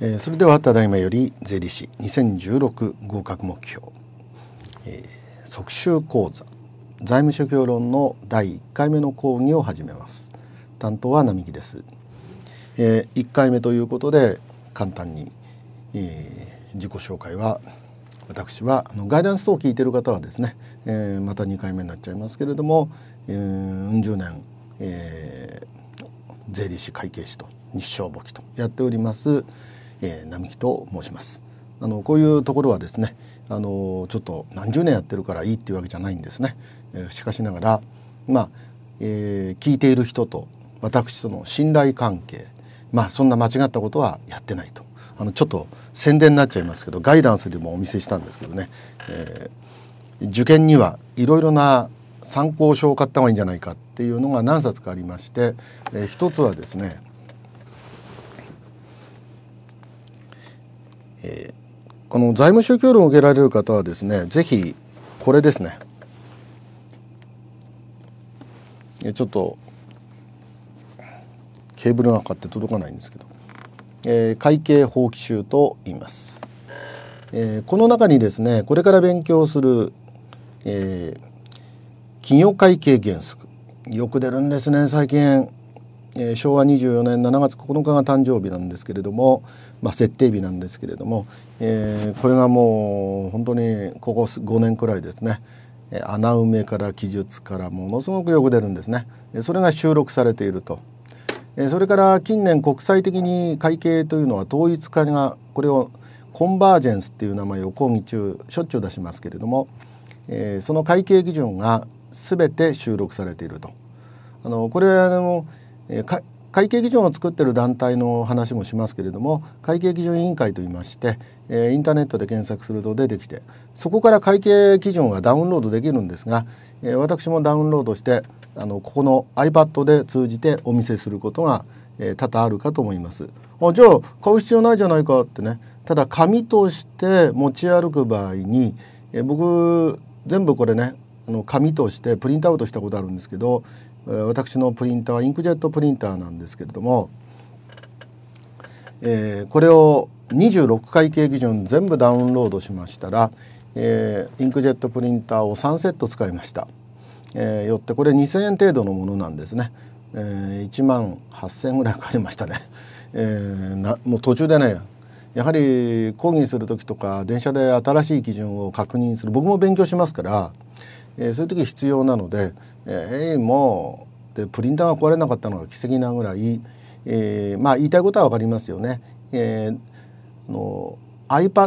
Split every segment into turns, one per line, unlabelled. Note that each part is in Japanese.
えー、それではただいまより税理士2016合格目標、えー、即習講座財務諸教論の第1回目の講義を始めます担当は並木です、えー、1回目ということで簡単に、えー、自己紹介は私はあのガイダンス等を聞いている方はですね、えー、また2回目になっちゃいますけれども、えー、うん十年、えー、税理士会計士と日照簿記とやっております、えー、並木と申しますあのこういうところはですねあのちょっと何十年やってるからいいっていうわけじゃないんですね、えー、しかしながらまあ、えー、聞いている人と私との信頼関係まあそんな間違ったことはやってないとあのちょっと宣伝になっちゃいますけどガイダンスでもお見せしたんですけどね、えー、受験にはいろいろな参考書を買った方がいいんじゃないかっていうのが何冊かありまして、えー、一つはですねえー、この財務宗教論を受けられる方はですね是非これですねちょっとケーブルがかかって届かないんですけど、えー、会計法規集と言います、えー、この中にですねこれから勉強する、えー、企業会計原則よく出るんですね最近えー、昭和24年7月9日が誕生日なんですけれども、まあ、設定日なんですけれども、えー、これがもう本当にここ5年くらいですね穴埋めから記述からものすごくよく出るんですねそれが収録されているとそれから近年国際的に会計というのは統一化がこれをコンバージェンスっていう名前を講義中しょっちゅう出しますけれどもその会計基準が全て収録されているとあのこれはあのえ会計基準を作ってる団体の話もしますけれども会計基準委員会といいまして、えインターネットで検索すると出てきてそこから会計基準はダウンロードできるんですが、え私もダウンロードしてあのここの iPad で通じてお見せすることが、え多々あるかと思います。あじゃあ買う必要ないじゃないかってねただ紙として持ち歩く場合に、え僕全部これねあの紙としてプリントアウトしたことあるんですけど、私のプリンターはインクジェットプリンターなんですけれども、えー、これを26回計基準全部ダウンロードしましたら、えー、インクジェットプリンターを3セット使いました、えー、よってこれ2000円程度のものなんですね、えー、1万8000円ぐらいかかりましたね、えー、なもう途中でねやはり講義する時とか電車で新しい基準を確認する僕も勉強しますからえー、そういう時必要なので「えー、もう」でプリンターが壊れなかったのが奇跡なぐらい、えー、まあ言いたいことは分かりますよね。えー、の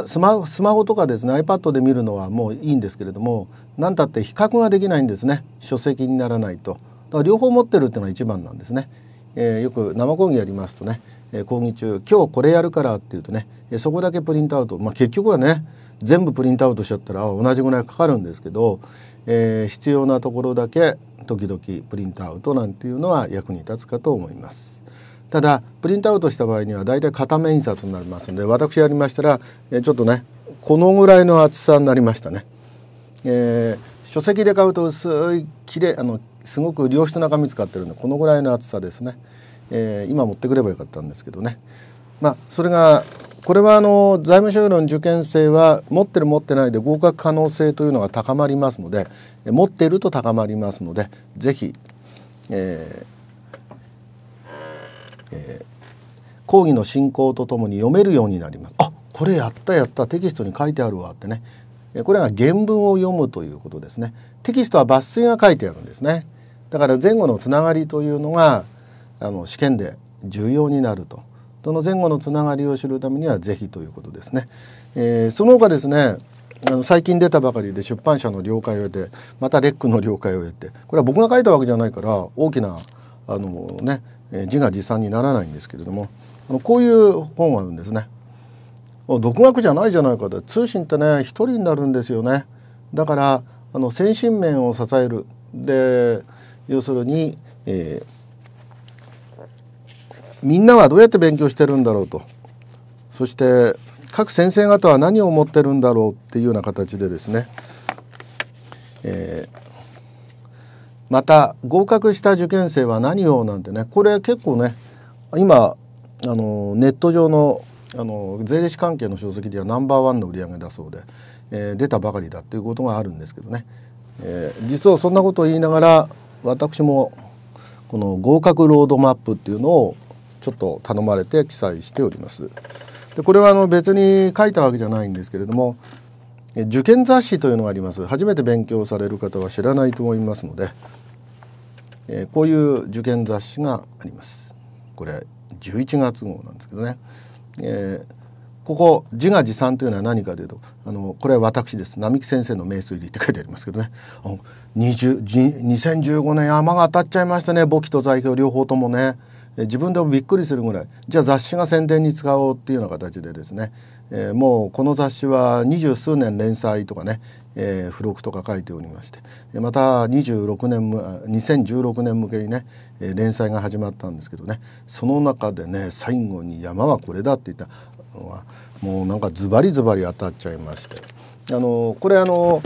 スマスマホとかですね iPad で見るのはもういいんですけれども何たって比較ができないんですね書籍にならないとだから両方持ってるっていうのは一番なんですね、えー、よく生講義やりますとね、え講義中「今日これやるから」っていうとね、えそこだけプリントアウト、まあ、結局はね全部プリントアウトしちゃったら同じぐらいかかるんですけど、えー、必要なところだけ時々プリントアウトなんていうのは役に立つかと思います。ただプリントアウトした場合には大体片面印刷になりますので私やりましたら、えー、ちょっとねこのぐらいの厚さになりましたね。えー、書籍で買うと薄い綺麗あのすごく良質な紙使ってるんでこのぐらいの厚さですね。え今持ってくればよかったんですけどね。まあ、それがこれはあの財務諸の受験生は持ってる持ってないで合格可能性というのが高まりますので持っていると高まりますのでぜひ、えーえー、講義の進行とともに読めるようになります。あこれやったやったテキストに書いてあるわってねこれが原文を読むということですね。テキストは抜粋が書いてあるんですね。だから前後のつながりというのがあの試験で重要になると。その前後のつながりを知るためには是非ということですね。えー、その他ですねあの最近出たばかりで出版社の了解を得てまたレックの了解を得てこれは僕が書いたわけじゃないから大きなあの、ね、自画自賛にならないんですけれどもあのこういう本はあるんですね。独学じゃないじゃないかと通信ってね一人になるんですよね。だからあの先進面を支えるで要するに、えーみんなはどうやって勉強してるんだろうとそして各先生方は何を思ってるんだろうっていうような形でですね、えー、また合格した受験生は何をなんてねこれ結構ね今あのネット上のあの税理士関係の書籍ではナンバーワンの売り上げだそうで、えー、出たばかりだっていうことがあるんですけどね、えー、実はそんなことを言いながら私もこの合格ロードマップっていうのをちょっと頼まれて記載しております。でこれはあの別に書いたわけじゃないんですけれども受験雑誌というのがあります初めて勉強される方は知らないと思いますので、えこういう受験雑誌があります。これ11月号なんですけどね、えーここ自画自賛というのは何かというとあのこれは私です並木先生の名推理って書いてありますけどね20 2015年山が当たっちゃいましたね簿記と財表両方ともね自分でもびっくりするぐらいじゃあ雑誌が宣伝に使おうっていうような形でですね、えー、もうこの雑誌は二十数年連載とかね、えー、付録とか書いておりましてまた26年2016年向けにね連載が始まったんですけどねその中でね最後に「山はこれだ」って言ったのはもうなんかズバリズバリ当たっちゃいましてあのこれあの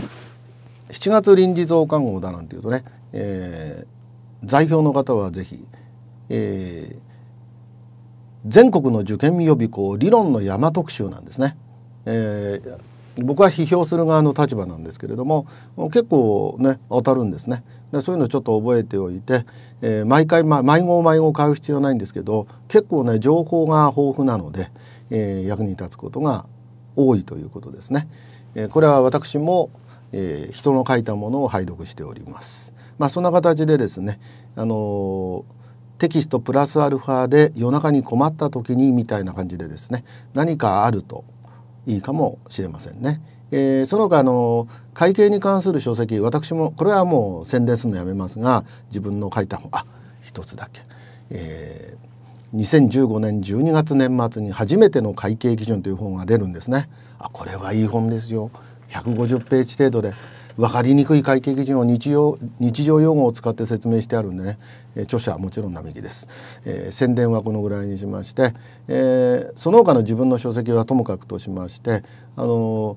7月臨時増刊号だなんていうとね、えー、在表の方は是非えー、全国の受験予備校理論の山特集なんですね、えー、僕は批評する側の立場なんですけれども結構ね当たるんですねでそういうのちょっと覚えておいて、えー、毎回、ま、毎号毎号買う必要ないんですけど結構ね情報が豊富なので、えー、役に立つことが多いということですね、えこれは私も、え人の書いたものを拝読しておりますまあそんな形でですねあのーテキストプラスアルファで夜中に困った時にみたいな感じでですね何かあるといいかもしれませんね。えー、その他あの会計に関する書籍私もこれはもう宣伝するのやめますが自分の書いた本あ一つだけ、えー、2015年12月年末に初めての会計基準という本が出るんですねあこれはいい本ですよ150ページ程度で分かりにくい会計基準を日常日常用語を使って説明してあるんでね、え著者はもちろん並木です、えー、宣伝はこのぐらいにしまして、えー、その他の自分の書籍はともかくとしましてあのー、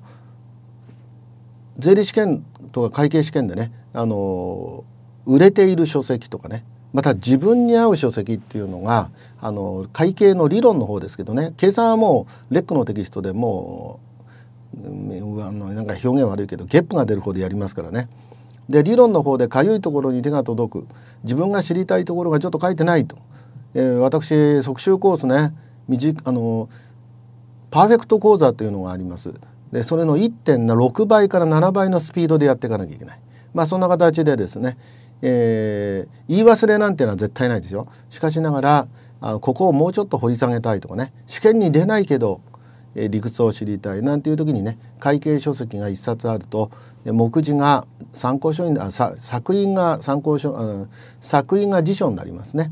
税理試験とか会計試験でねあの売れている書籍とかねまた自分に合う書籍っていうのがあの会計の理論の方ですけどね計算はもうレックのテキストでもうあのなんか表現悪いけどゲップが出る方でやりますからね。で理論の方でかゆいところに手が届く自分が知りたいところがちょっと書いてないと、えー、私即習コースねあのパーフェクト講座というのがありますでそれの1.6倍から7倍のスピードでやっていかなきゃいけない、まあ、そんな形でですね、えー、言い忘れなんていうのは絶対ないですよしかしながらあここをもうちょっと掘り下げたいとかね試験に出ないけどえ理屈を知りたいなんていう時にね会計書籍が1冊あると目次が参考書にあ作品が参考書、うん、作品が辞書になりますね、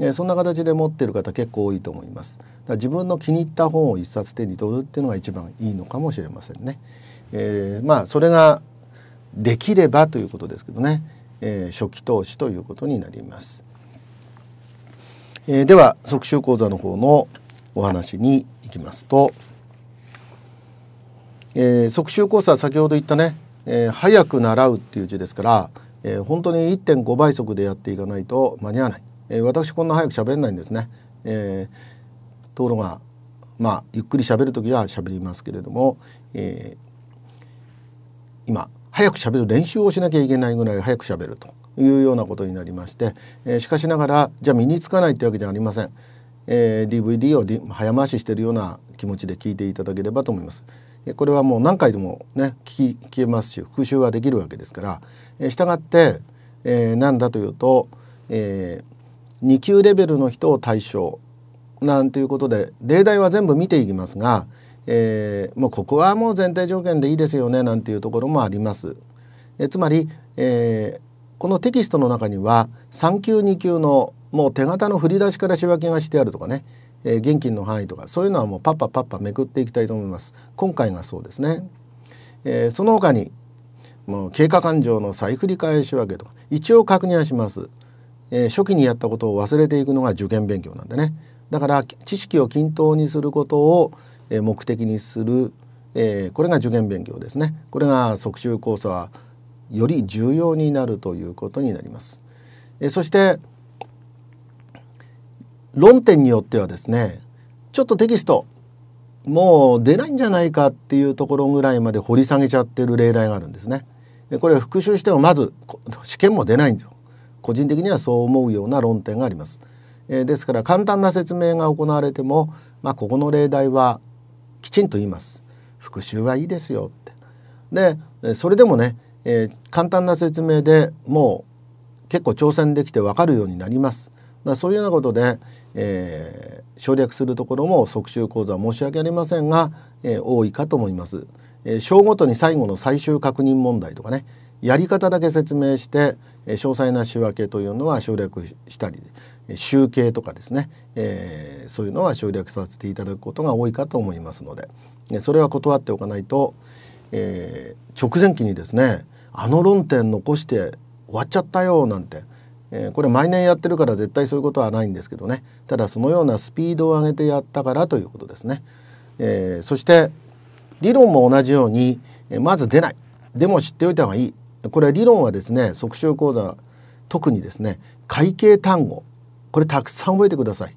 えそんな形で持っている方結構多いと思います。自分の気に入った本を一冊手に取るっていうのが一番いいのかもしれませんね。えー、まあそれができればということですけどね、えー、初期投資ということになります。えー、では即習講座の方のお話にいきますと。えー、即習コースは先ほど言ったね、えー、早く習うっていう字ですから、えー、本当に1.5倍速でやっていかないと間に合わない、えー、私こんな早く喋んないんですね、えー、ところがまあゆっくり喋る時は喋りますけれども、えー、今早く喋る練習をしなきゃいけないぐらい早く喋るというようなことになりまして、えー、しかしながらじゃあ身につかないってわけじゃありません、えー、DVD を、早回ししてるような気持ちで聞いていただければと思います。でこれはもう何回でもね聞き聞けますし復習はできるわけですから、えー、したがって、えー、なんだというと、えー、2級レベルの人を対象なんていうことで例題は全部見ていきますが、えー、もうここはもう前提条件でいいですよねなんていうところもあります。えつまり、えー、このテキストの中には3級2級のもう手形の振り出しから仕分けがしてあるとかねえー、現金の範囲とかそういうのはもうパッパパッパめくっていきたいと思います今回がそうですね、えー、その他にもう経過勘定の再振り返し分けとか一応確認はします、えー、初期にやったことを忘れていくのが受験勉強なんでねだから知識を均等にすることを目的にする、えー、これが受験勉強ですねこれが即習講座はより重要になるということになります、えー、そして論点によってはですねちょっとテキストもう出ないんじゃないかっていうところぐらいまで掘り下げちゃってる例題があるんですね。でこれ復習してもまず試験も出ないんですよ。個人的にはそう思うような論点があります。えー、ですから簡単な説明が行われても、まあ、ここの例題はきちんと言います。復習はいいですよって。でそれでもね、えー、簡単な説明でもう結構挑戦できて分かるようになります。だそういうようなことで、えー、省略するところも即習講座申し訳ありませんが、えー、多いかと思います。えー、章ごとに最後の最終確認問題とかねやり方だけ説明して、えー、詳細な仕分けというのは省略したり集計とかですね、えー、そういうのは省略させていただくことが多いかと思いますので、えそれは断っておかないと、えー、直前期にですねあの論点残して終わっちゃったよなんてえー、これ毎年やってるから絶対そういうことはないんですけどねただそのようなスピードを上げてやったからということですね。えー、そして理論も同じように、えまず出ないでも知っておいた方がいいこれは理論はですね即習講座特にですね会計単語これたくさん覚えてください、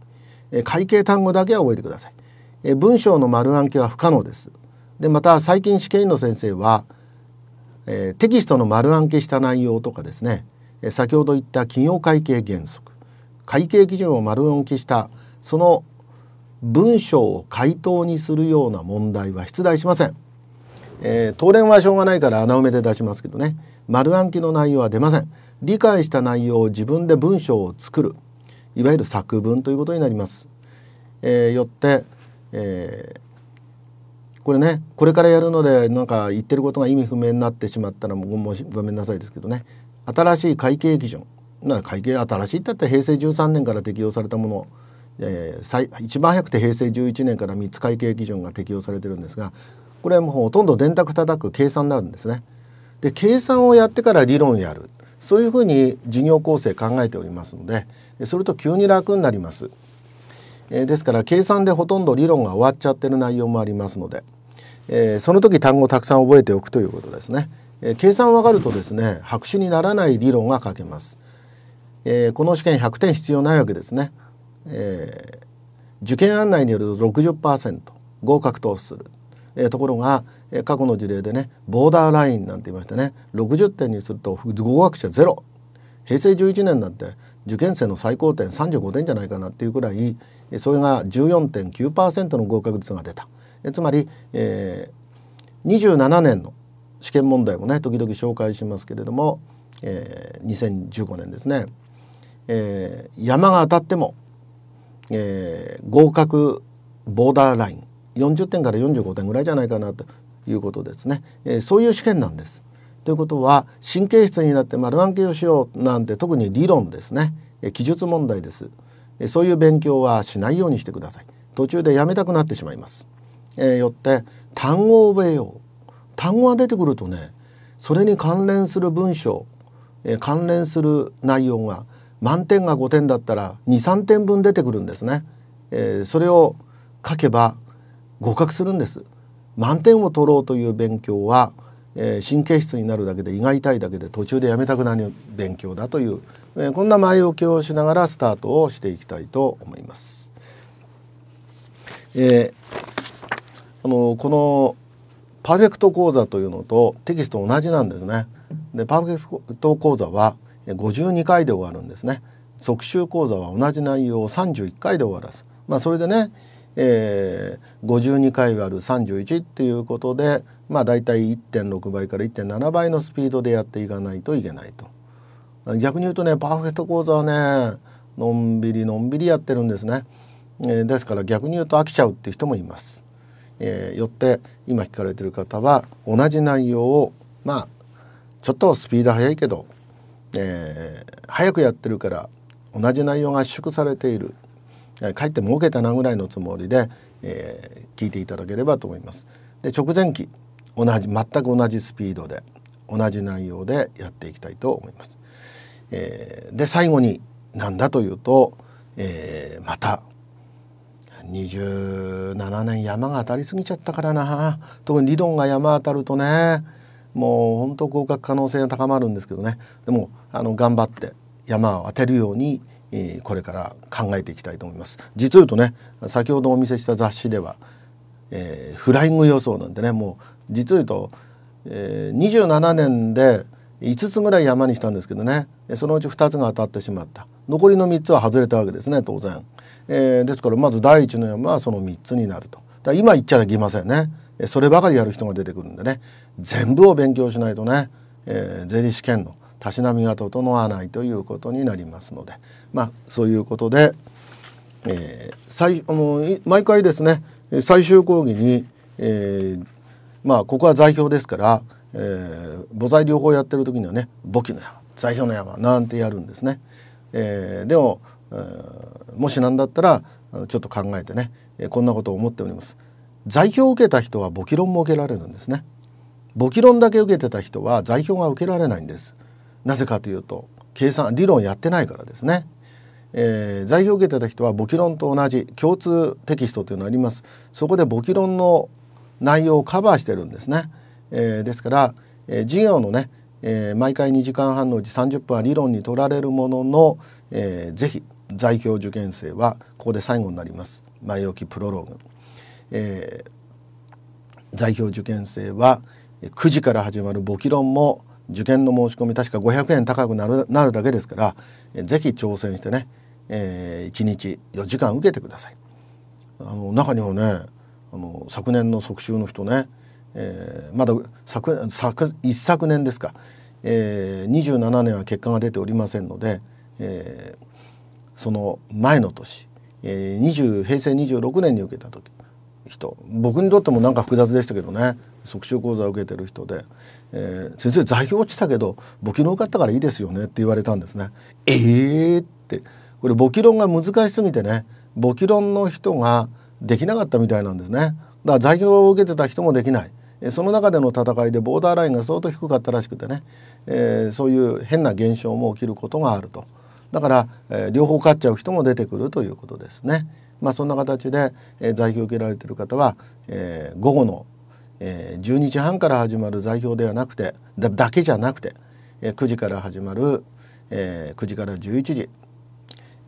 え会計単語だけは覚えてください、え文章の丸暗記は不可能ですでまた最近試験員の先生は、えー、テキストの丸暗記した内容とかですね先ほど言った企業会計原則会計基準を丸暗記したその文章を回答にするような問題は出題しません、えー、当連はしょうがないから穴埋めで出しますけどね丸暗記の内容は出ません理解した内容を自分で文章を作るいわゆる作文ということになります、えー、よって、えーこれねこれからやるのでなんか言ってることが意味不明になってしまったらもうごめんなさいですけどね新しい会計基準な会計新しいってったら平成13年から適用されたもの、えー、一番早くて平成11年から3つ会計基準が適用されてるんですがこれはもうほとんど電卓叩く計算になるんですね。で計算をやってから理論やるそういうふうに事業構成考えておりますのでそれと急に楽になります。えー、ですから計算でほとんど理論が終わっちゃってる内容もありますので、えー、その時単語をたくさん覚えておくということですね。えー、計算をかるとですね白紙にならない理論が書けます、えー、この試験100点必要ないわけですね、えー、受験案内によると60%合格とする、えー、ところが、え過去の事例でねボーダーラインなんて言いましたね60点にすると合格者ゼロ平成11年なんて受験生の最高点35点じゃないかなっていうくらいそれが14.9%の合格率が出たえつまり、えー、27年の試験問題もね時々紹介しますけれども、えー、2015年ですね、えー、山が当たっても、えー、合格ボーダーライン40点から45点ぐらいじゃないかなということですね、えー、そういう試験なんです。ということは神経質になって丸暗記をしようなんて特に理論ですね、えー、記述問題です、えー、そういう勉強はしないようにしてください途中でやめたくなってしまいます、えー、よって単語を覚えよう単語が出てくるとねそれに関連する文章、えー、関連する内容が満点が5点だったら23点分出てくるんですね、えー、それを書けば合格するんです満点を取ろうという勉強は、えー、神経質になるだけで胃が痛いだけで途中でやめたくなる勉強だという、えー、こんな前置きをしながらスタートをしていきたいと思います。えー、あのこのパーフェクト講座というのとテキスト同じなんですね。でパーフェクト講座は52回で終わるんですね。即習講座は同じ内容を31回で終わらす。まあ、それでね、えー、52回割る31っていうことで、まあ、たい1.6倍から1.7倍のスピードでやっていかないといけないと。逆に言うとねパーフェクト講座はねのんびりのんびりやってるんですね。えー、ですから逆に言うと飽きちゃうっていう人もいます。えー、よって今聞かれてる方は同じ内容をまあちょっとスピード早いけど、えー、早くやってるから同じ内容が圧縮されている、えー、かえって儲けたなぐらいのつもりで、えー、聞いていただければと思います。で直前期同じ全く同じスピードで同じ内容でやっていきたいと思います。えー、で最後になんだというと、えー、また27年山が当たりすぎちゃったからな特に理論が山当たるとねもう本当合格可能性が高まるんですけどねでもあの頑張って山を当てるようにこれから考えていきたいと思います。実を言うとね先ほどお見せした雑誌では、えー、フライング予想なんてねもう実を言うと、えー、27年で5つぐらい山にしたんですけどねそのうち2つが当たってしまった残りの3つは外れたわけですね当然。えー、ですからまず第一の山はその3つになるとだ今言っちゃいけませんねそればかりやる人が出てくるんでね全部を勉強しないとね、えー、税理士験のたしなみが整わないということになりますのでまあそういうことで、えー、最あの毎回ですね最終講義に、えー、まあここは在表ですから、えー、母材両方やってる時にはね簿記の山在表の山なんてやるんですね。えー、でももし何だったらちょっと考えてねこんなことを思っております財票を受けた人は簿記論も受けられるんですね簿記論だけ受けてた人は財票が受けられないんですなぜかというと計算理論やってないからですね、えー、財票を受けてた人は簿記論と同じ共通テキストというのがありますそこで簿記論の内容をカバーしてるんですね、えー、ですから、えー、授業のね、え毎回2時間半のうち30分は理論に取られるものの、えー、ぜひ在京受験生はここで最後になります前置きプロローグ、えー、在京受験生は9時から始まる簿記論も受験の申し込み確か500円高くなるなるだけですからぜひ挑戦してね、えー、1日4時間受けてください。あの中にはねあの昨年の即習の人ね、えー、まだ昨昨一昨年ですか、えー、27年は結果が出ておりませんので、えー、その前の年、えー、平成26年に受けた時人僕にとってもなんか複雑でしたけどね即習講座を受けてる人で、えー、先生座標落ちたけど簿記の受かったからいいですよねって言われたんですね。えーってこれ簿記論が難しすぎてね簿記論の人ができなかったみたいなんですね。だから座標を受けてた人もできない。その中での戦いでボーダーラインが相当低かったらしくてね、えー、そういう変な現象も起きることがあると。だから、えー、両方買っちゃう人も出てくるということですね。まあ、そんな形で、えー、在費を受けられている方は、えー、午後の、えー、12時半から始まる在票ではなくてだだけじゃなくて、えー、9時から始まる、えー、9時から11時、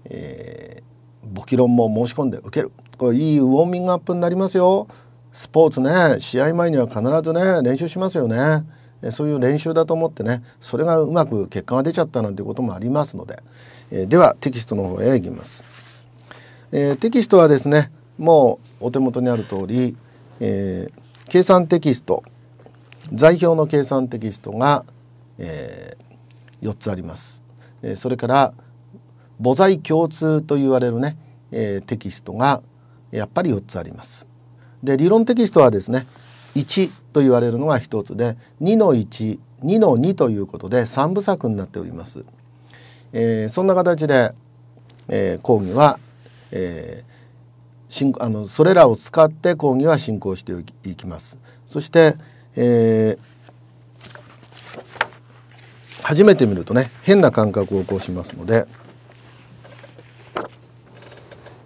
えー、簿記論も申し込んで受けるこれいいウォーミングアップになりますよ。スポーツね試合前には必ずね練習しますよね。そういう練習だと思ってねそれがうまく結果が出ちゃったなんてこともありますので、えではテキストの方へ行きます、えー、テキストはですねもうお手元にある通り、えー、計算テキスト座標の計算テキストが、えー、4つあります、えそれから母材共通と言われるね、えテキストがやっぱり4つありますで理論テキストはですね1と言われるのが一つで2の12の2ということで3部作になっております。えー、そんな形で、えー、講義は、えー、あのそれらを使って講義は進行していきます。そして、えー、初めて見るとね変な感覚を起こしますので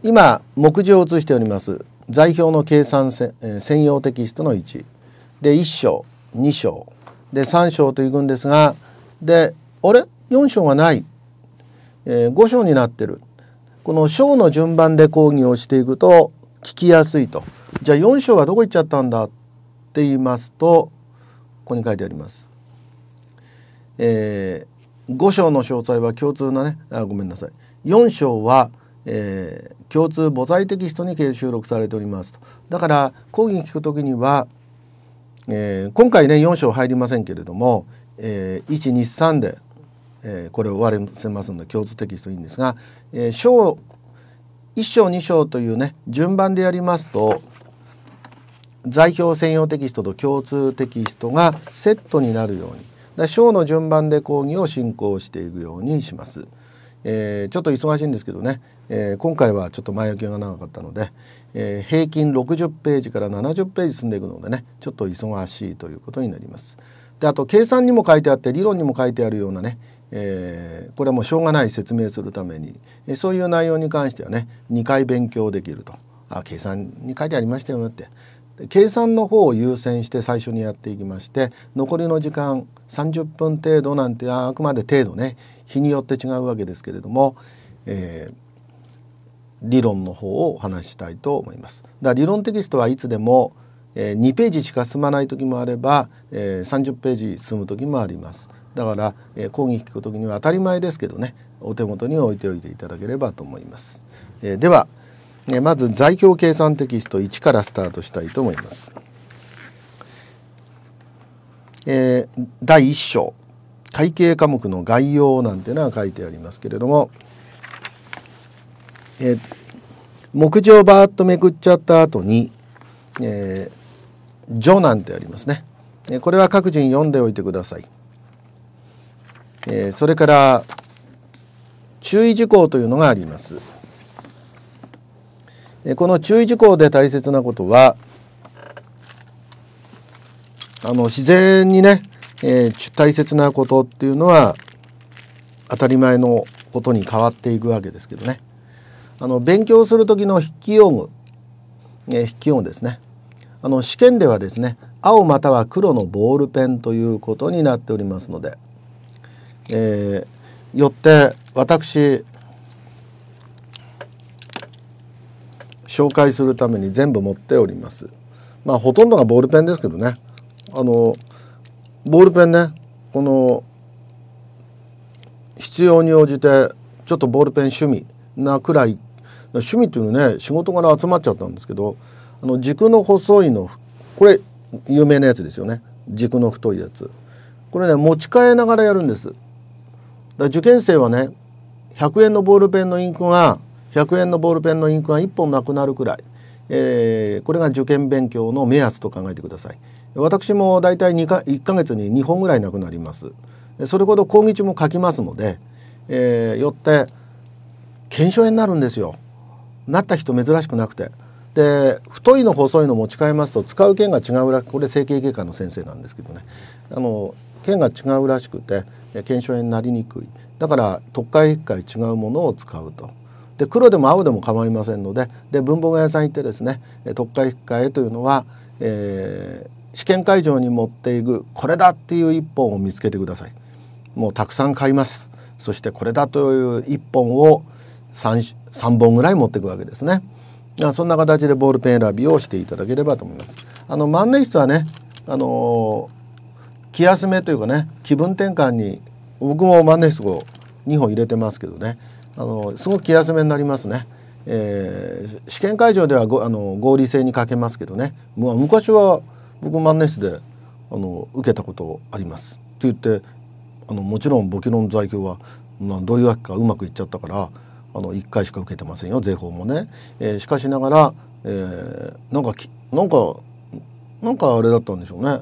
今目次を映しております財表の計算せ、えー、専用テキストの1で1章2章で3章といくんですがであれ4章がない、えー、5章になってるこの章の順番で講義をしていくと聞きやすいとじゃあ4章はどこ行っちゃったんだって言いますとここに書いてあります。えー、5章の詳細は共通なねあごめんなさい4章は「えー、共通母材テキストに収録されておりますとだから講義聞くときには、えー、今回ね4章入りませんけれども、えー、123で、えー、これを終わらせますので共通テキストいいんですが、えー、章1章2章というね順番でやりますと在表専用テキストと共通テキストがセットになるように章の順番で講義を進行していくようにします。えー、ちょっと忙しいんですけどね、えー、今回はちょっと前置きが長かったので、えー、平均60ページから70ページ進んでいくのでねちょっと忙しいということになります。であと計算にも書いてあって理論にも書いてあるようなね、えー、これはもうしょうがない説明するために、えそういう内容に関してはね2回勉強できるとあ計算に書いてありましたよねって計算の方を優先して最初にやっていきまして残りの時間30分程度なんてあくまで程度ね日によって違うわけですけれども、えー理論の方をお話したいと思います。だ理論テキストはいつでも、えー、2ページしか進まない時もあれば、えー、30ページ進む時もあります。だから、えー、講義聞く時には当たり前ですけどねお手元に置いておいていただければと思います。えー、では、えまず在京計算テキスト1からスタートしたいと思います。え第1章会計科目の概要なんていうのは書いてありますけれどもえー、次をバーッとめくっちゃった後に「えー、序」なんてありますね、えー、これは各人読んでおいてください、えー、それから注意事項というのがあります、えー、この注意事項で大切なことはあの自然にね、えー、大切なことっていうのは当たり前のことに変わっていくわけですけどね。あの勉強する時の筆記用具、えー、筆記用具ですねあの試験ではですね青または黒のボールペンということになっておりますので、えー、よって私紹介するために全部持っておりますまあほとんどがボールペンですけどねあのボールペンねこの必要に応じてちょっとボールペン趣味なくらい趣味というのね仕事柄集まっちゃったんですけどあの軸の細いのこれ有名なやつですよね軸の太いやつこれね持ち替えながらやるんですだ受験生はね100円のボールペンのインクが100円のボールペンのインクが1本なくなるくらい、えー、これが受験勉強の目安と考えてください私もだいたい2か1ヶ月に2本ぐらいなくなりますそれほど講義中も書きますので、えー、よって検証になるんですよなった人珍しくなくてで太いの細いの持ち替えますと使う剣が違うらこれ整形外科の先生なんですけどねあの剣が違うらしくて腱鞘炎になりにくいだから特会一回違うものを使うと。で黒でも青でも構いませんのでで文房具屋さん行ってですね特会引換えというのは、えー、試験会場に持っていくこれだっていう一本を見つけてくださいもうたくさん買いますそしてこれだという一本を 3, 3本ぐらい持っていくわけですね。そんな形でボールペン選びをしていただければと思います。あの万年筆はね、あの気休めというかね気分転換に僕も万年筆を2本入れてますけどねあのすごく気休めになりますね。えー、試験会場ではごあの合理性に欠けますけどね、まあ、昔は僕万年筆であの受けたことあります。って言ってあのもちろん簿記論在京は、まあ、どういうわけかうまくいっちゃったからあの1回しか受けてませんよ税法もね、えー、しかしながら、えー、なんかきなんかなんかあれだったんでしょうね、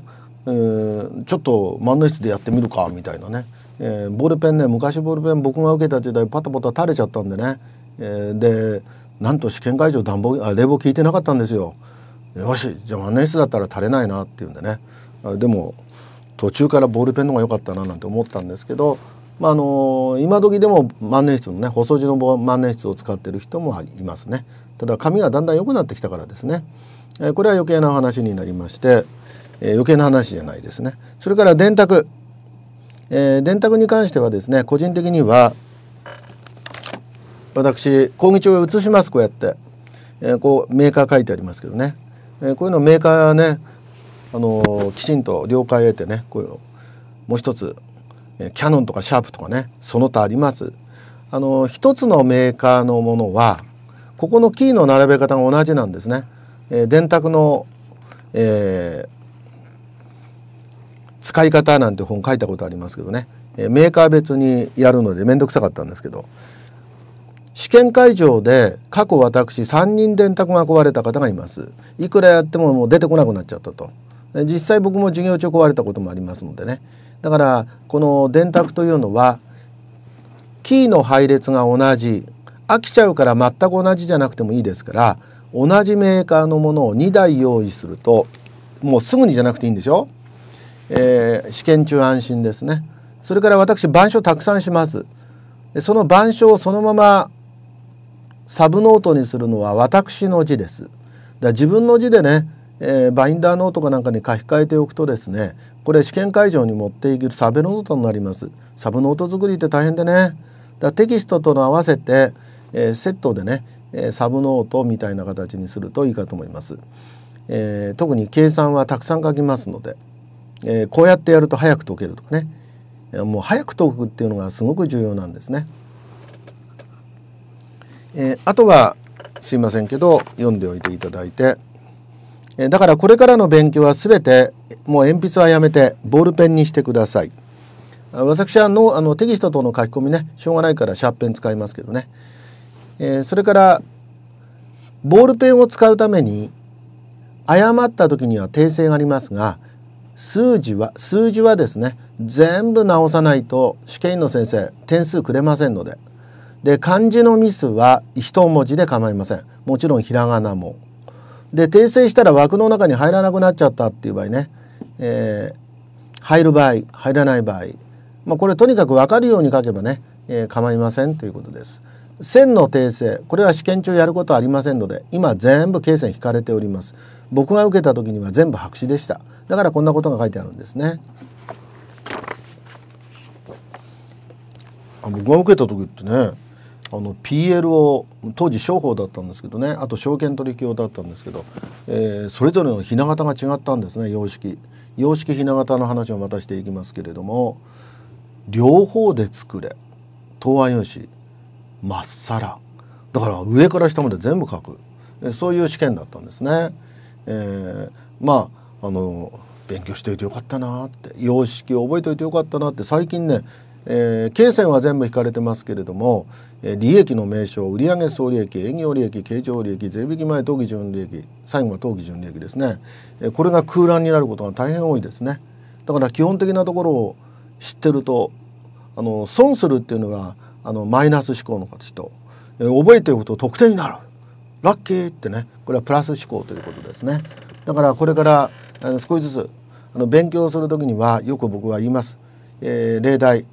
えー、ちょっと万年筆でやってみるかみたいなね、えー、ボールペンね昔ボールペン僕が受けた時代パタパタ垂れちゃったんでね、えー、でなんと試験会場暖房あ冷房効いてなかったんですよ。よしじゃあ万年筆だったら垂れないなっていうんでねでも途中からボールペンの方が良かったななんて思ったんですけどまあ、あの今時でも万年筆のね細字の万年筆を使ってる人もいますねただ紙がだんだん良くなってきたからですね、えこれは余計な話になりまして、え余計な話じゃないですねそれから電卓、えー、電卓に関してはですね個人的には私講義中を移しますこうやって、えー、こうメーカー書いてありますけどね、えー、こういうのメーカーはねあのきちんと了解を得てねこういうもう一つキャノンとかシャープとかねその他ありますあの一つのメーカーのものはここのキーの並べ方が同じなんですね、えー、電卓の、えー、使い方なんて本書いたことありますけどね、えー、メーカー別にやるので面倒くさかったんですけど試験会場で過去私3人電卓が壊れた方がいますいくらやってももう出てこなくなっちゃったと実際僕も授業中壊れたこともありますのでね、だからこの電卓というのはキーの配列が同じ飽きちゃうから全く同じじゃなくてもいいですから同じメーカーのものを2台用意するともうすぐにじゃなくていいんでしょ、えー、試験中安心ですねそれから私板書たくさんしますその板書をそのままサブノートにするのは私の字ですだ自分の字でね、えー、バインダーノートかなんかに書き換えておくとですねこれ試験会場に持っていくサブノートになりますサブノート作りって大変でねだテキストとの合わせて、えー、セットでね、えー、サブノートみたいな形にするといいかと思います、えー、特に計算はたくさん書きますので、えこうやってやると早く解けるとかねもう早く解くっていうのがすごく重要なんですね、えあとはすいませんけど読んでおいていただいてだからこれからの勉強は全てもう鉛筆はやめてボールペンにしてください。私はのあのテキスト等の書き込みねしょうがないからシャーペン使いますけどね、えー、それからボールペンを使うために誤った時には訂正がありますが数字は数字はですね全部直さないと試験員の先生点数くれませんのでで漢字のミスは一文字で構いませんもちろんひらがなもで訂正したら枠の中に入らなくなっちゃったっていう場合ね、えー、入る場合入らない場合、まあ、これとにかく分かるように書けばね、えー、構いませんということです。線の訂正これは試験中やることはありませんので今全部経線引かれております僕が受けた時には全部白紙でしただからこんなことが書いてあるんですねあ僕が受けた時ってねあの PL を当時商法だったんですけどねあと証券取引用だったんですけど、えー、それぞれのひな形が違ったんですね様式様式ひな形の話をまたしていきますけれども両方で作れ答案用紙まっさらだから上から下まで全部書くそういう試験だったんですね。えー、まああの勉強しておいてよかったなって様式を覚えておいてよかったなって最近ね、えー、経線は全部引かれてますけれども利益の名称売上総利益営業利益経常利益税引き前当期純利益最後は当期純利益ですねこれが空欄になることが大変多いですねだから基本的なところを知ってるとあの損するっていうのがあのマイナス思考の形人覚えておくと得点になるラッキーってねこれはプラス思考ということですねだからこれからあの少しずつあの勉強するときにはよく僕は言います、えー、例題、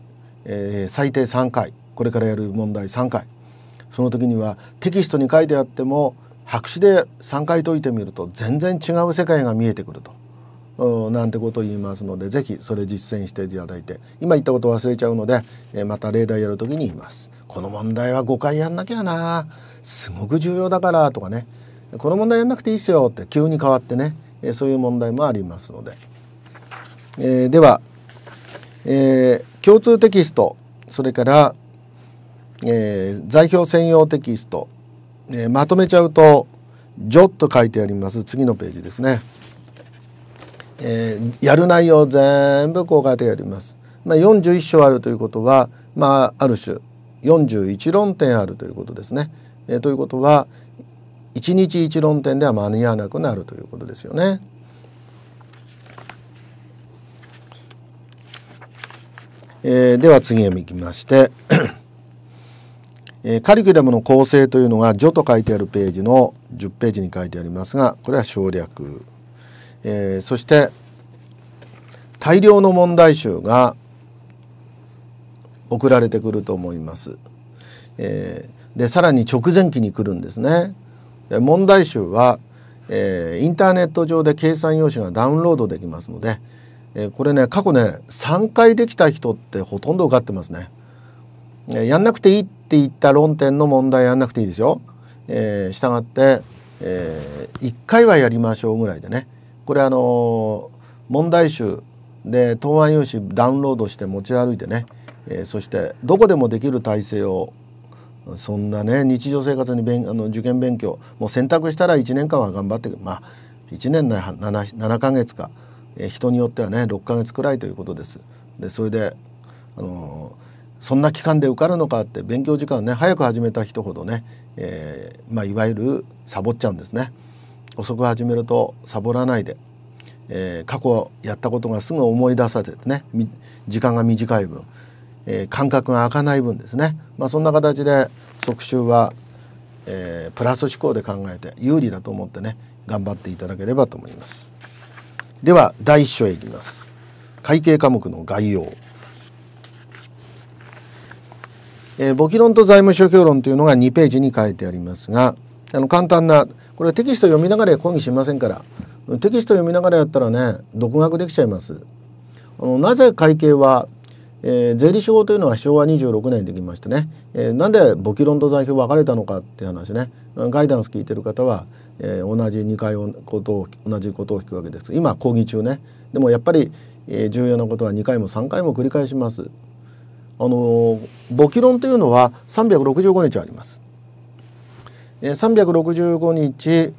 えー、最低3回これからやる問題3回その時にはテキストに書いてあっても白紙で3回解いてみると全然違う世界が見えてくるとなんてことを言いますので是非それ実践していただいて今言ったことを忘れちゃうのでまた例題やる時に言います。この問題は5回やんなきゃなすごく重要だからとかねこの問題やんなくていいっすよって急に変わってねそういう問題もありますので、えー、では、えー、共通テキストそれからえー、座表専用テキスト、えー、まとめちゃうと「ジョ」と書いてあります次のページですね。えー、やる内容全部こう書いてあります。まあ、41章あるということは、まあ、ある種41論点あるということですね。えー、ということは1日1論点では間に合わなくなるということですよね。えー、では次へ行きましてえー、カリキュラムの構成というのが序と書いてあるページの10ページに書いてありますがこれは省略、えー、そして大量の問題集が送られてくると思います。えー、でさらに直前期に来るんですね。で問題集は、えー、インターネット上で計算用紙がダウンロードできますので、えー、これね過去ね3回できた人ってほとんど受かってますね。えー、やんなくていいっていった論点の問題やんなくていいですよ。えー、したがって、えー、1回はやりましょうぐらいでねこれあの問題集で答案用紙ダウンロードして持ち歩いてね、えー、そしてどこでもできる体制をそんなね日常生活に勉あの受験勉強もう選択したら1年間は頑張ってまあ1年な 7, 7ヶ月か、えー、人によってはね6ヶ月くらいということです。でそれであのーそんな期間で受かるのかって勉強時間ね早く始めた人ほどね、えー、まあ、いわゆるサボっちゃうんですね遅く始めるとサボらないで、えー、過去やったことがすぐ思い出されてね時間が短い分、えー、間隔が空かない分ですね、まあ、そんな形で即習は、えプラス思考で考えて有利だと思ってね頑張っていただければと思いますでは第1章いきます会計科目の概要えー、簿記論と財務諸表論というのが2ページに書いてありますがあの簡単なこれテキスト読みながら講義しませんからテキスト読みながらやったらね独学できちゃいます。あのなぜ会計は、えー、税理士法というのは昭和26年にできましてね、えー、なんで簿記論と財表分かれたのかっていう話ねガイダンス聞いてる方は、えー、同じ2回ことを同じことを聞くわけです今講義中ねでもやっぱり、えー、重要なことは2回も3回も繰り返します。あの簿記論というのは365日あります。え365日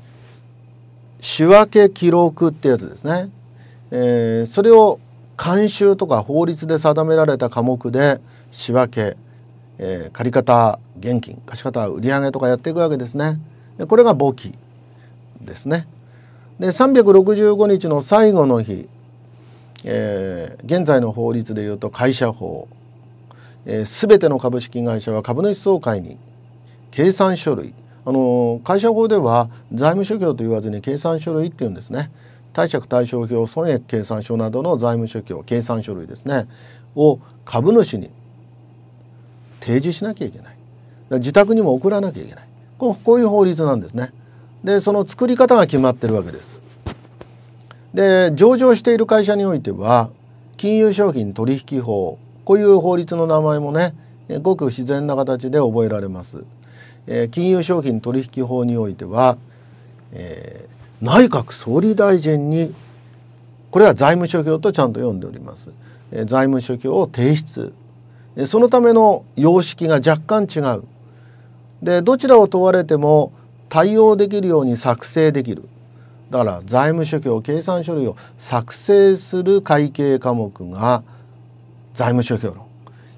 仕分け記録ってやつですね。えー、それを慣習とか法律で定められた科目で仕分け、えー、借方現金貸方売上とかやっていくわけですね。これが簿記ですね。で365日の最後の日、えー、現在の法律でいうと会社法えー、全ての株式会社は株主総会に計算書類あの会社法では財務諸表と言わずに計算書類っていうんですね貸借対照表損益計算書などの財務諸表計算書類ですねを株主に提示しなきゃいけない自宅にも送らなきゃいけないこうこういう法律なんですねでその作り方が決まってるわけですで上場している会社においては金融商品取引法こういう法律の名前もねごく自然な形で覚えられます。えー、金融商品取引法においては、えー、内閣総理大臣にこれは財務諸表とちゃんと読んでおります。えー、財務諸表を提出、えそのための様式が若干違う。でどちらを問われても対応できるように作成できる。だから財務諸表計算書類を作成する会計科目が財務諸表論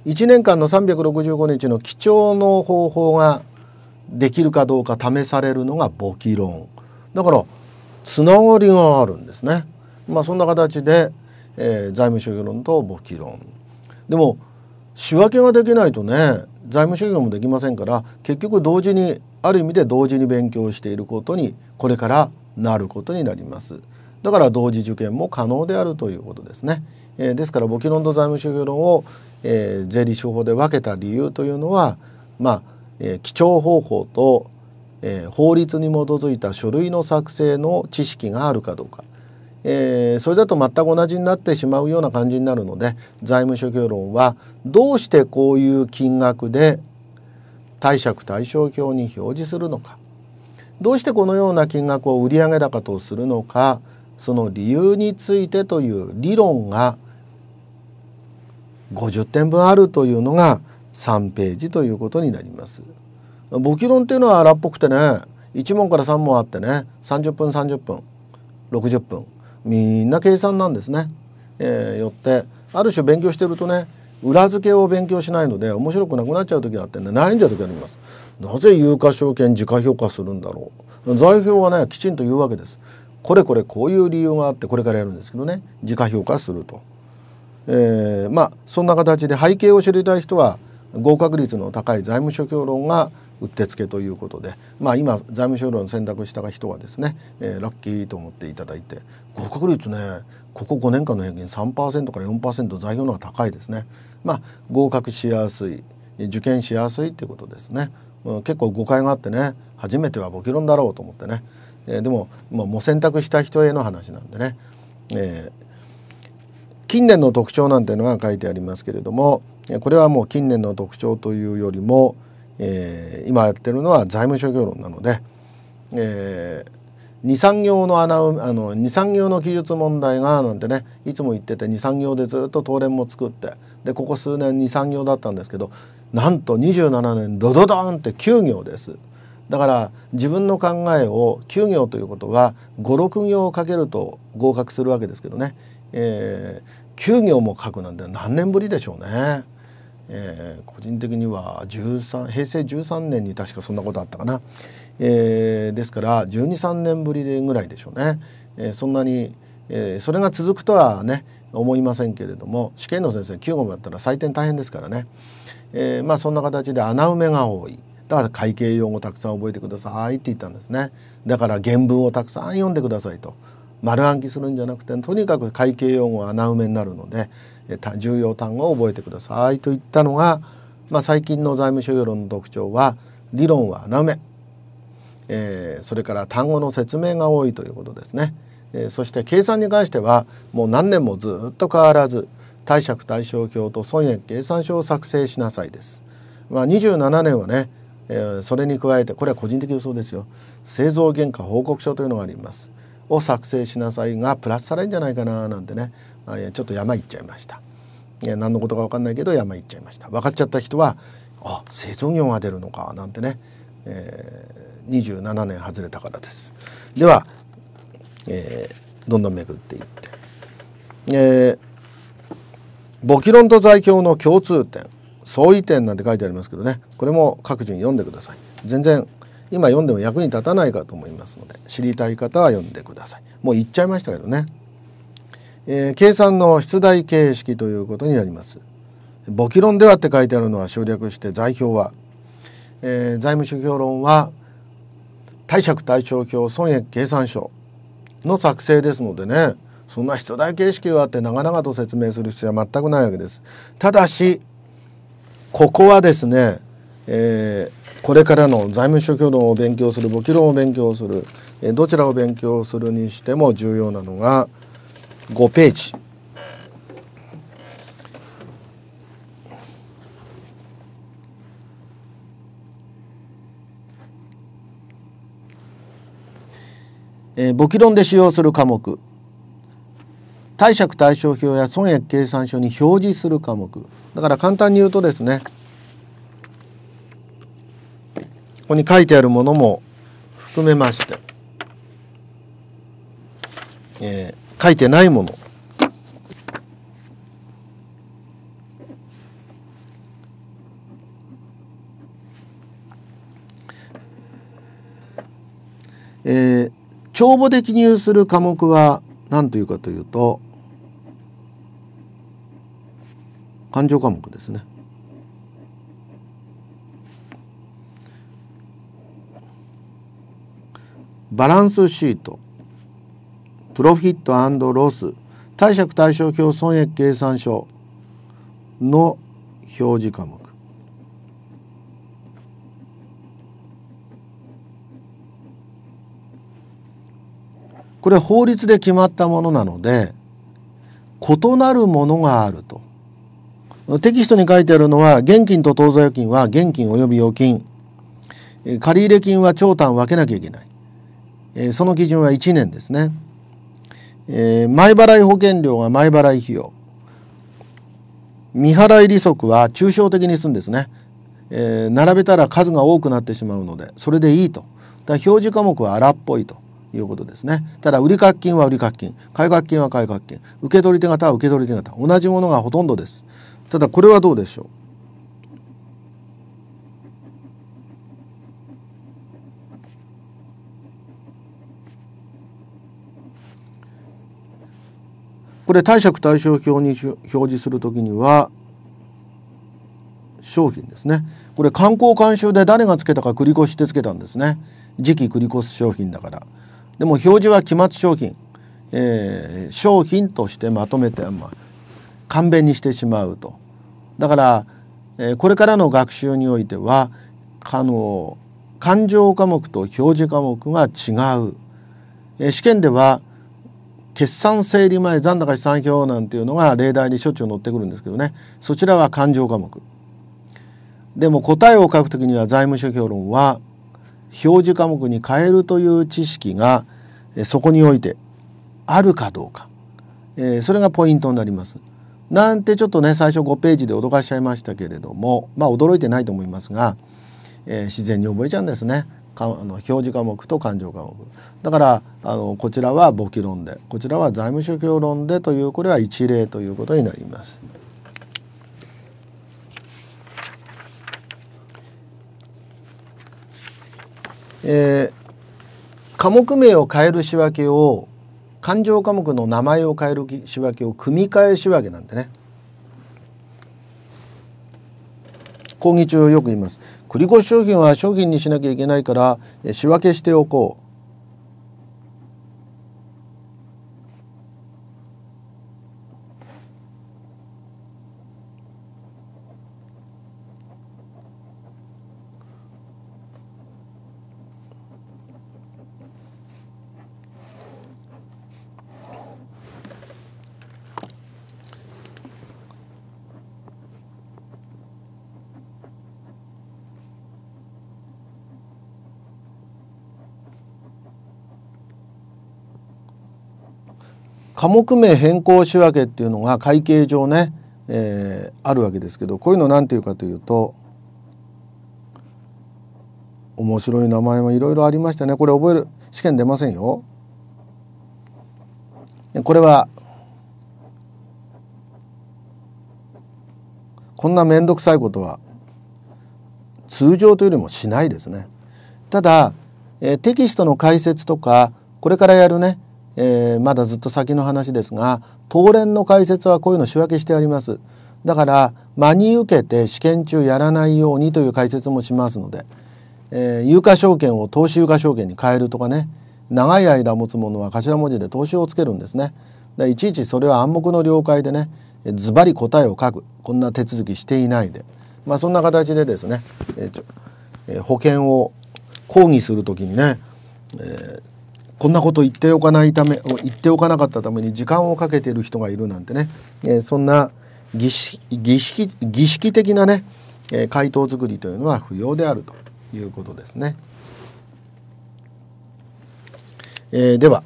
1年間の365日の基調の方法ができるかどうか試されるのが簿記論だからつながりがあるんですね。まあ、そんな形で、えー、財務諸表論と簿記論でも仕分けができないとね財務諸表もできませんから結局同時にある意味で同時に勉強していることにこれからなることになります。だから同時受験も可能であるということですね。えー、ですから簿記論と財務諸表論を、えー、税理手法で分けた理由というのは、まあえー、記帳方法と、えー、法律に基づいた書類の作成の知識があるかどうか、えー、それだと全く同じになってしまうような感じになるので財務諸表論はどうしてこういう金額で貸借対照表に表示するのかどうしてこのような金額を売上高とするのかその理由についてという理論が50点分あるというのが3ページということになります。簿記論っていうのは荒っぽくてね1問から3問あってね30分30分60分みんな計算なんですね。えー、よってある種勉強してるとね裏付けを勉強しないので面白くなくなっちゃう時があってね悩んじゃう時あります。なぜ有価証券時価評価するんだろう財表はねきちんと言うわけです。これこれこういう理由があってこれからやるんですけどね時価評価すると。えー、まあそんな形で背景を知りたい人は合格率の高い財務諸表論がうってつけということで、まあ、今財務諸表論選択した人はですね、えー、ラッキーと思っていただいて合格率ねここ5年間の平均3%から4%材料の方が高いですね。まあ、合格しやすい受験しやすいってことですね、うん、結構誤解があってね初めてはボキロンだろうと思ってね、えー、でも、まあ、もう選択した人への話なんでね、えー、近年の特徴なんていうのが書いてありますけれどもこれはもう近年の特徴というよりも、えー、今やってるのは財務諸行論なので、えー、業の穴あのの問題がなんてねいつも言ってて二産業でずっと東連も作ってでここ数年二産業だったんですけどなんと27年ドドドンって休業です。だから自分の考えを9行ということは56行をかけると合格するわけですけどねえー、9行も書くなんて何年ぶりでしょうね。えー、個人的には13平成13年に確かそんなことあったかな、えー、ですから123年ぶりぐらいでしょうね、えー、そんなに、えー、それが続くとはね思いませんけれども試験の先生9号もやったら採点大変ですからね、えー、まあそんな形で穴埋めが多いだから会計用語たくさん覚えてくださいって言ったんですねだから原文をたくさん読んでくださいと。丸暗記するんじゃなくてとにかく会計用語は穴埋めになるので重要単語を覚えてくださいといったのが、まあ、最近の財務諸表論の特徴は理論は穴埋め、えー、それから単語の説明が多いということですね、えー、そして計算に関してはもう何年もずっと変わらず貸借対照表と損益計算書を作成しなさいです。まあ、27年はね、それに加えてこれは個人的予想ですよ製造原価報告書というのがあります。を作成しなさいがプラスされるんじゃないかななんてねちょっと山行っちゃいました。いや何のことか分かんないけど山行っちゃいました。分かっちゃった人はあ製造業が出るのかなんてね、えー、27年外れたからです。では、えー、どんどん巡っていって。えー簿記論と在教の共通点相違点なんて書いてありますけどねこれも各自に読んでください全然今読んでも役に立たないかと思いますので知りたい方は読んでくださいもう言っちゃいましたけどね、えー、計算の出題形式ということになります簿記論ではって書いてあるのは省略して財表は、えー、財務諸表論は貸借対照表損益計算書の作成ですのでねそんな出題形式はあって長々と説明する必要は全くないわけですただしここはですねえー、これからの財務諸挙論を勉強する簿記論を勉強する、えー、どちらを勉強するにしても重要なのが5ページ。えー、簿記論で使用する科目貸借対照表や損益計算書に表示する科目だから簡単に言うとですねここに書いてあるものも含めまして、えー、書いてないものえー、帳簿で記入する科目は何というかというと勘定科目ですね。バランスシートプロフィットロス貸借対照表損益計算書の表示科目これ法律で決まったものなので異なるものがあるとテキストに書いてあるのは現金と当座預金は現金及び預金借入金は長短分けなきゃいけないえその基準は1年ですね、え前払い保険料が前払い費用未払い利息は抽象的にするんですね、え並べたら数が多くなってしまうのでそれでいいとだ表示科目は荒っぽいということですねただ売掛金は売掛金買掛金は買掛金受取手形は受け取り手形同じものがほとんどですただこれはどうでしょうこれ貸借対照表に表示するときには商品ですねこれ観光監修で誰がつけたか繰り越しってつけたんですね次期繰り越す商品だからでも表示は期末商品、えー、商品としてまとめて、まあ、簡便にしてしまうとだから、えー、これからの学習においてはあの勘定科目と表示科目が違う、えー、試験では決算整理前残高試算表なんていうのが例題にしょっちゅう載ってくるんですけどねそちらは勘定科目でも答えを書くときには財務諸表論は表示科目に変えるという知識がそこにおいてあるかどうか、えー、それがポイントになります。なんてちょっとね最初5ページで脅かしちゃいましたけれどもまあ驚いてないと思いますが、えー、自然に覚えちゃうんですね。あの表示科目と勘定科目だからあのこちらは簿記論でこちらは財務諸表論でというこれは一例ということになります。えー、科目名を変える仕分けを勘定科目の名前を変える仕分けを組み替え仕分けなんでね講義中よく言います繰越商品は商品にしなきゃいけないから仕分けしておこう科目名変更仕分けっていうのが会計上ね、えー、あるわけですけどこういうの何ていうかというと面白い名前もいろいろありましたねこれ覚える試験出ませんよ。これはこんな面倒くさいことは通常というよりもしないですね。ただ、えー、テキストの解説とかこれからやるねえー、まだずっと先の話ですが当連の解説はこういうの仕分けしてありますだから真に受けて試験中やらないようにという解説もしますので、えー、有価証券を投資有価証券に変えるとかね長い間持つものは頭文字で投資をつけるんですねでいちいちそれは暗黙の了解でねズバリ答えを書くこんな手続きしていないで、まあ、そんな形でですね、えー、えー、保険を抗議する時にね、えー、こんなこと言っておかないため言っておかなかったために時間をかけてる人がいるなんてね、えー、そんな儀式儀式的なね、えー、回答作りというのは不要であるということですね。えー、では、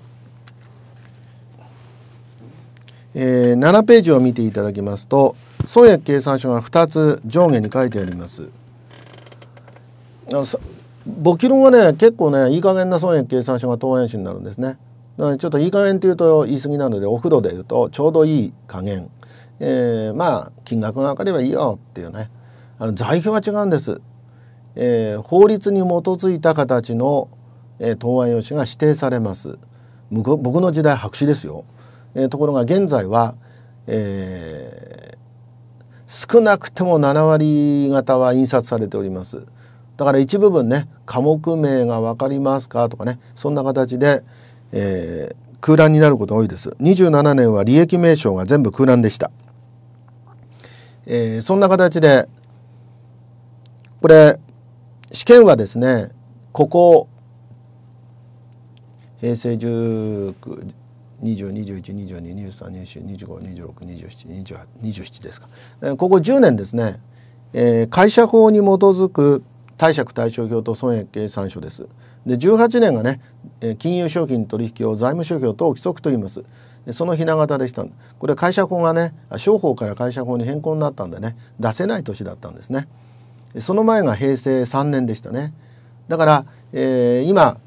えー、7ページを見ていただきますと創薬計算書が2つ上下に書いてあります。簿記論はね結構ねいい加減な損益計算書が投円子になるんですね。ちょっといい加減っていうと言い過ぎなのでお風呂で言うとちょうどいい加減、えー、まあ金額が上がればいいよっていうねあの財表は違うんです、えー、法律に基づいた形の、えー、答案用紙が指定されます僕の時代白紙ですよ、えー、ところが現在は、えー、少なくても7割方は印刷されておりますだから一部分ね科目名が分かりますかとかねそんな形で、えー、空欄になること多いです27年は利益名称が全部空欄でした、えー、そんな形でこれ試験はですねここ平成19 202122232425262727ですか、えー、ここ10年ですね、えー、会社法に基づく貸借対照表と損益計算書です。で18年がね金融商品取引を財務諸表等規則と言います。でそのひな形でしたこれ会社法がね商法から会社法に変更になったんでね出せない年だったんですね。その前が平成3年でしたね。だから、えー、今、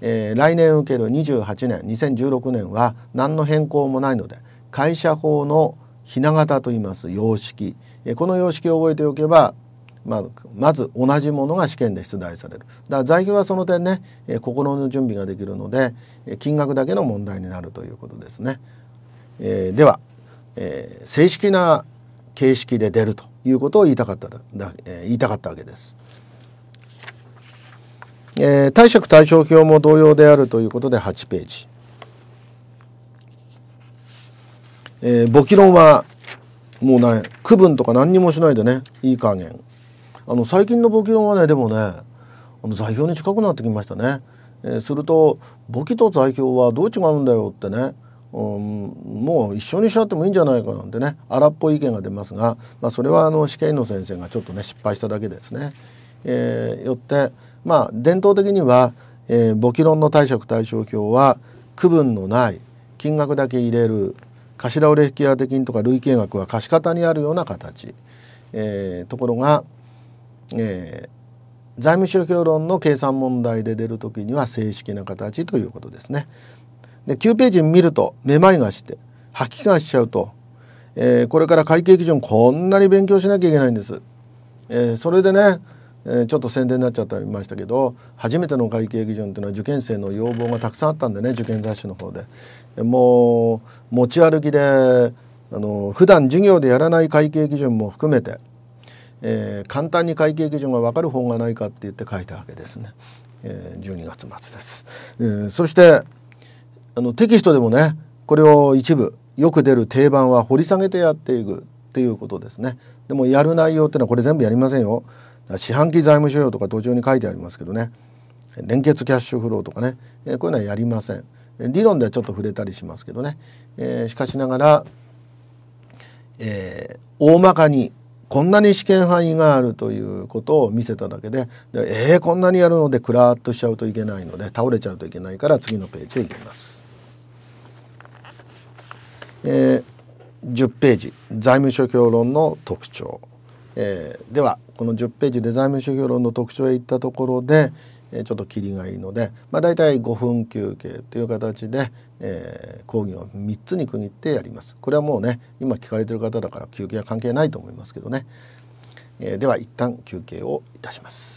えー、来年受ける28年2016年は何の変更もないので会社法のひな形といいます様式、えこの様式を覚えておけばまあ、まず同じものが試験で出題されるだから材料はその点ね、えー、心の準備ができるので、えー、金額だけの問題になるということですね。えー、では、えー、正式な形式で出るということを言いたかっただ、えー、言いたかったわけです。えー、貸借対照表も同様であるということで8ページ。えー、簿記論はもうね区分とか何にもしないでねいい加減あの最近の簿記論はねでもねあの座標に近くなってきましたね。えー、すると簿記と座標はどう違うんだよってね、うん、もう一緒にしちゃってもいいんじゃないかなんてね荒っぽい意見が出ますが、まあ、それはあの試験の先生がちょっとね失敗しただけですね。えー、よってまあ伝統的には、えー、簿記論の貸借対照表は区分のない金額だけ入れる頭売引当て金とか累計額は貸方にあるような形、えー、ところがえー、財務諸表論の計算問題で出る時には正式な形ということですね。で9ページ見るとめまいがして吐き気がしちゃうと、えー、これから会計基準こんなに勉強しなきゃいけないんです。えー、それでね、えー、ちょっと宣伝になっちゃったてましたけど初めての会計基準っていうのは受験生の要望がたくさんあったんでね受験雑誌の方で。もう持ち歩きであの普段授業でやらない会計基準も含めてえー、簡単に会計基準が分かる本がないかって言って書いたわけですね、えー、12月末です、えー、そしてあのテキストでもねこれを一部よく出る定番は掘り下げてやっていくっていうことですねでもやる内容っていうのはこれ全部やりませんよ四半期財務諸表とか途中に書いてありますけどね連結キャッシュフローとかね、えー、こういうのはやりません理論ではちょっと触れたりしますけどね、えー、しかしながら、えー、大まかにこんなに試験範囲があるということを見せただけででえー、こんなにやるのでクラーっとしちゃうといけないので倒れちゃうといけないから次のページへ行きます。えー、10ページ財務諸表論の特徴、えー、ではこの10ページで財務諸表論の特徴へ行ったところで、えー、ちょっと切りがいいので、まあ、大体5分休憩という形で、えー、講義を3つに区切ってやります。これはもうね今聞かれてる方だから休憩は関係ないと思いますけどね、えー、では一旦休憩をいたします。